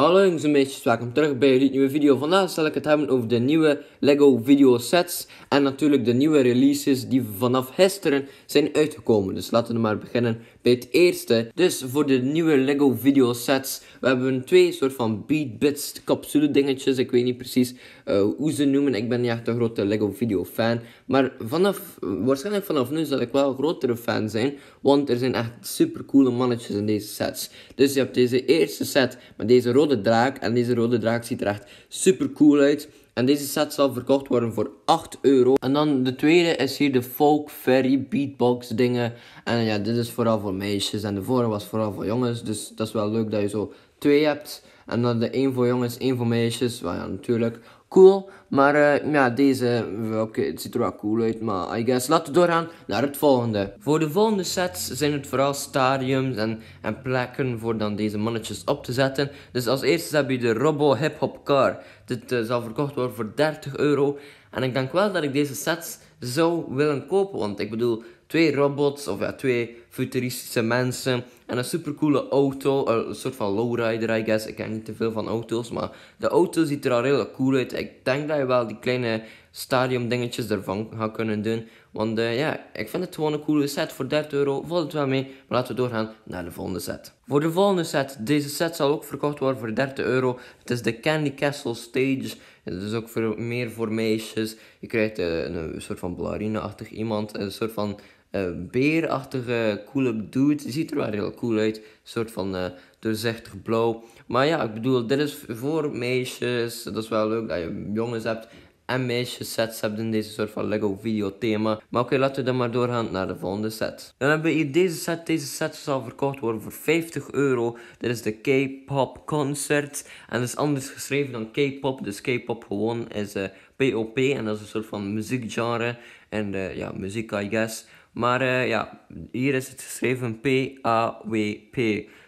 Hallo jongens en meisjes, welkom terug bij jullie nieuwe video. Vandaag zal ik het hebben over de nieuwe LEGO video sets en natuurlijk de nieuwe releases die vanaf gisteren zijn uitgekomen. Dus laten we maar beginnen bij het eerste. Dus voor de nieuwe Lego video sets. We hebben twee soort van beat bits capsule dingetjes. Ik weet niet precies eh, hoe ze noemen. Ik ben niet echt een grote Lego video fan. Maar vanaf, waarschijnlijk vanaf nu zal ik wel een grotere fan zijn. Want er zijn echt super coole mannetjes in deze sets. Dus je hebt deze eerste set met deze rode draak. En deze rode draak ziet er echt super cool uit. En deze set zal verkocht worden voor 8 euro. En dan de tweede is hier de folk, fairy, beatbox dingen. En ja, dit is vooral voor meisjes. En de vorige was vooral voor jongens. Dus dat is wel leuk dat je zo twee hebt. En dan de één voor jongens, één voor meisjes. Well, ja, natuurlijk cool. Maar eh, ja, deze, oké, het ziet er wel cool uit, maar I guess. Laten we doorgaan naar het volgende. Voor de volgende sets zijn het vooral stadiums en, en plekken voor dan deze mannetjes op te zetten. Dus als eerste heb je de Robo Hip Hop Car. Dit eh, zal verkocht worden voor 30 euro. En ik denk wel dat ik deze sets zou willen kopen, want ik bedoel, twee robots, of ja, twee futuristische mensen. En een supercoole auto, een soort van lowrider, I guess. Ik ken niet te veel van auto's, maar de auto ziet er al heel cool uit. Ik denk dat je wel die kleine stadium dingetjes ervan gaat kunnen doen. Want eh, ja, ik vind het gewoon een coole set. Voor 30 euro valt het wel mee. Maar laten we doorgaan naar de volgende set. Voor de volgende set. Deze set zal ook verkocht worden voor 30 euro. Het is de Candy Castle Stage. Het is ook meer voor meisjes. Je krijgt eh, een soort van ballerina-achtig iemand. Een soort van beerachtige beerachtige, coole dude. Ziet er wel heel cool uit. Een soort van uh, doorzichtig blauw. Maar ja, ik bedoel, dit is voor meisjes. Dat is wel leuk dat je jongens hebt en meisjes sets hebt in deze soort van Lego video thema. Maar oké, laten we dan maar doorgaan naar de volgende set. Dan hebben we hier deze set. Deze set zal verkocht worden voor 50 euro. Dit is de K-pop concert. En het is anders geschreven dan K-pop. Dus K-pop gewoon is uh, eh, POP. En dat is een soort van muziekgenre. En eh, ja, muziek I guess. Maar eh, ja, hier is het geschreven P-A-W-P.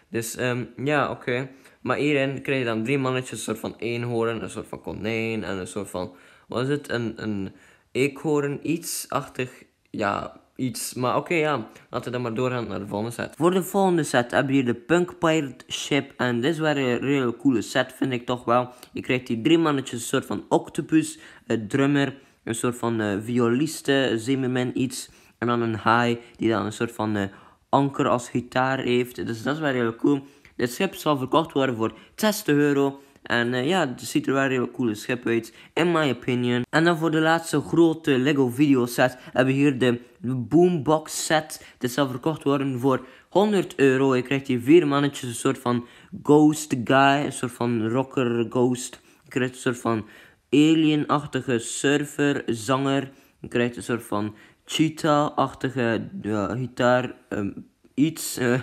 Dus ehm, ja, oké. Maar hierin krijg je dan drie mannetjes, een soort van eenhoorn, een soort van konijn en een soort van, wat is het, een, een eekhoorn, iets-achtig, ja, iets. Maar oké, ja, laten we dan maar doorgaan naar de volgende set. Voor de volgende set heb je hier de Punk Pirate Ship. En dit is wel een hele coole set, vind ik toch wel. Je krijgt hier drie mannetjes, een soort van octopus, een drummer, een soort van uh, violiste, zemerman, iets... En dan een haai die dan een soort van eh, anker als gitaar heeft. Dus dat is wel heel cool. Dit schip zal verkocht worden voor 60 euro. En eh, ja, het ziet er wel heel coole schip uit, in my opinion. En dan voor de laatste grote Lego video set hebben we hier de Boombox set. Dit zal verkocht worden voor 100 euro. Je krijgt hier vier mannetjes, een soort van ghost guy, een soort van rocker ghost. Je krijgt een soort van alienachtige surfer, zanger. Je krijgt een soort van cheetah-achtige gitaar ehm, iets. Eh,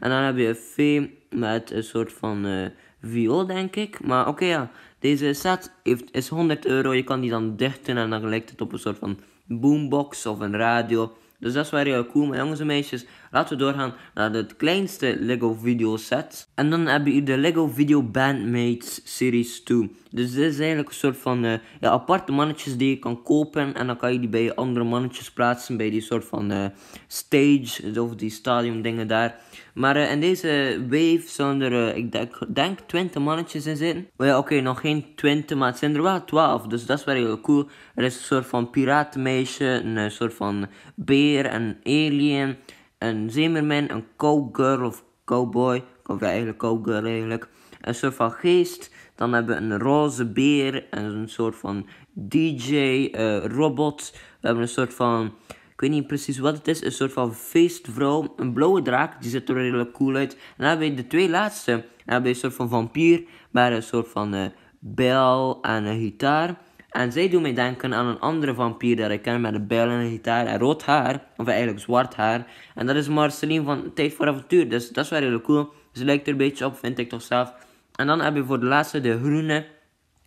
en dan heb je een fee met een soort van uh, viool, denk ik. Maar oké, ja. Deze set heeft, is 100 euro. Je kan die dan dichten en dan lijkt het op een soort van boombox of een radio. Dus dat is wel heel cool. Maar jongens en meisjes, laten we doorgaan naar het kleinste Lego video set. En dan heb je de Lego Video Bandmates Series 2. Dus dit is eigenlijk een soort van eh, ja, aparte mannetjes die je kan kopen. En dan kan je die bij andere mannetjes plaatsen. Bij die soort van eh, stage dus of die stadium dingen daar. Maar eh, in deze wave zullen er, ik denk, denk 20 mannetjes in zitten. Maar ja, oké, nog geen 20, maar het zijn er wel 12. Dus dat is wel heel cool. Er is een soort van piratenmeisje, een soort van beer een alien, een Zimmerman, een cowgirl of cowboy. Of eigenlijk cowgirl eigenlijk. Een soort van geest. Dan hebben we een roze beer, een soort van DJ-robot. Eh, we hebben een soort van, ik weet niet precies wat het is, een soort van feestvrouw. Een blauwe draak, die ziet er redelijk cool uit. En dan hebben we de twee laatste. Dan hebben we een soort van vampier, maar een soort van eh, bel en een gitaar. En zij doet mij denken aan een andere vampier dat ik ken met een bijl en een gitaar en rood haar. Of eigenlijk zwart haar. En dat is Marceline van Tijd voor Avontuur. Dus dat is wel heel cool. Ze lijkt er een beetje op, vind ik toch zelf. En dan heb je voor de laatste de groene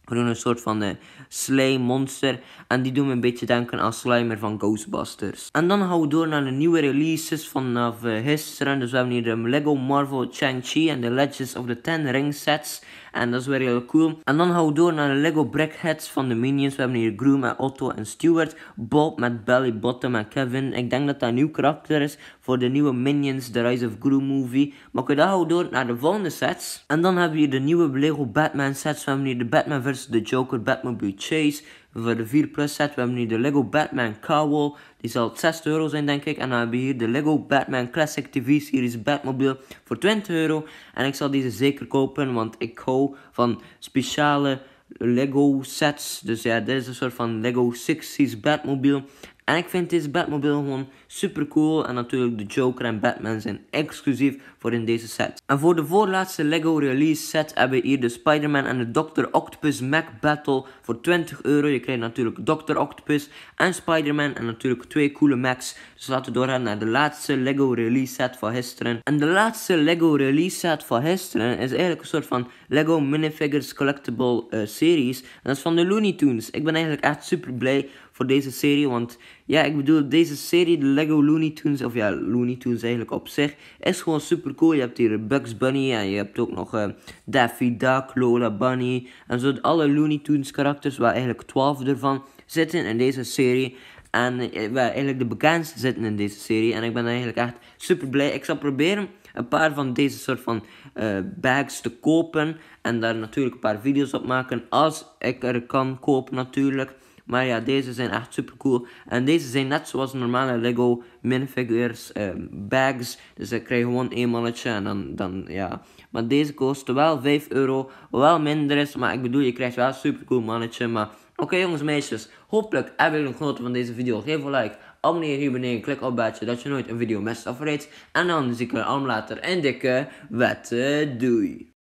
we doen een soort van uh, eh, slime monster. En die doen me een beetje denken aan Slimer van Ghostbusters. En dan gaan we door naar de nieuwe releases vanaf uh, gisteren. Dus we hebben hier de Lego Marvel Shang-Chi en de Legends of the Ten Ring sets. En dat is weer heel cool. En dan gaan we door naar de Lego Brickheads van de Minions. We hebben hier Groom met Otto en Stuart. Bob met Belly, Bottom en Kevin. Ik denk dat dat een nieuw karakter is voor de nieuwe Minions The Rise of Groom movie. Maar oké, dan gaan we door naar de volgende sets. En dan hebben we hier de nieuwe Lego Batman sets. We hebben hier de Batman versie de Joker, Batmobile Chase. Voor de 4 plus set, we hebben nu de Lego Batman Cowl. Die zal 60 euro zijn, denk ik. En dan hebben we hier de Lego Batman Classic TV-series Batmobile voor 20 euro. En ik zal deze zeker kopen, want ik hou van speciale Lego sets. Dus ja, dit is een soort van Lego 60s Batmobile. En ik vind deze Batmobile gewoon super cool. En natuurlijk de Joker en Batman zijn exclusief voor in deze set. En voor de voorlaatste LEGO release set hebben we hier de Spider-Man en de Dr. Octopus Mac Battle voor 20 euro. Je krijgt natuurlijk Dr. Octopus en Spider-Man en natuurlijk twee coole Macs. Dus laten we doorgaan naar de laatste LEGO release set van gisteren. En de laatste LEGO release set van gisteren is eigenlijk een soort van LEGO minifigures collectible eh, series. En dat is van de Looney Tunes. Ik ben eigenlijk echt super blij voor deze serie. Want ja, ik bedoel, deze serie, de Lego Looney Tunes, of ja, Looney Tunes eigenlijk op zich, is gewoon super cool. Je hebt hier Bugs Bunny en je hebt ook nog eh, Daffy Duck, Lola Bunny. En zo alle Looney Tunes karakters, waar eigenlijk 12 ervan zitten in deze serie. En eh, waar eigenlijk de bekendste zitten in deze serie. En ik ben eigenlijk echt super blij. Ik zal proberen een paar van deze soort van uh, bags te kopen. En daar natuurlijk een paar video's op maken. Als ik er kan kopen natuurlijk. Maar ja, deze zijn echt super cool. En deze zijn net zoals normale Lego minifigures, ehm, bags. Dus ik krijg gewoon één mannetje en dan, dan ja. Maar deze kost wel 5 euro. Wel minder is, maar ik bedoel, je krijgt wel een super cool mannetje. Maar oké jongens jongens meisjes, hopelijk hebben jullie genoten van deze video. Geef een like. Abonneer hier beneden, klik op het belletje dat je nooit een video mist of reeds. En dan zie ik jullie allemaal later in dikke wetten. Doei!